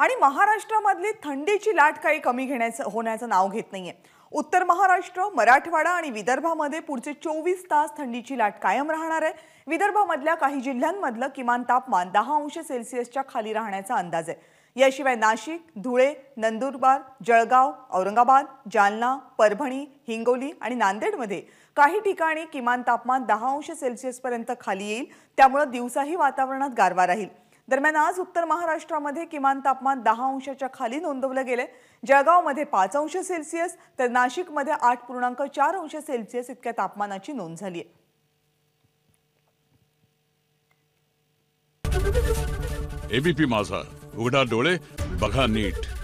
आणि महाराष्ट्रामधली थंडीची लाट काही कमी घेण्याचं होण्याचं नाव घेत नाहीये उत्तर महाराष्ट्र मराठवाडा आणि विदर्भामध्ये पुढचे चोवीस तास थंडीची लाट कायम राहणार आहे विदर्भामधल्या काही जिल्ह्यांमधलं किमान तापमान दहा अंश सेल्सिअसच्या खाली राहण्याचा अंदाज आहे याशिवाय नाशिक धुळे नंदुरबार जळगाव औरंगाबाद जालना परभणी हिंगोली आणि नांदेडमध्ये काही ठिकाणी किमान तापमान दहा अंश सेल्सिअसपर्यंत खाली येईल त्यामुळं दिवसाही वातावरणात गारवा राहील दरम्यान आज उत्तर महाराष्ट्रामध्ये किमान तापमान दहा अंशाच्या खाली नोंदवलं गेलंय जळगावमध्ये पाच अंश सेल्सिअस तर नाशिकमध्ये आठ पूर्णांक चार अंश सेल्सिअस इतक्या तापमानाची नोंद झाली आहे एबीपी माझा उघडा डोळे बघा नीट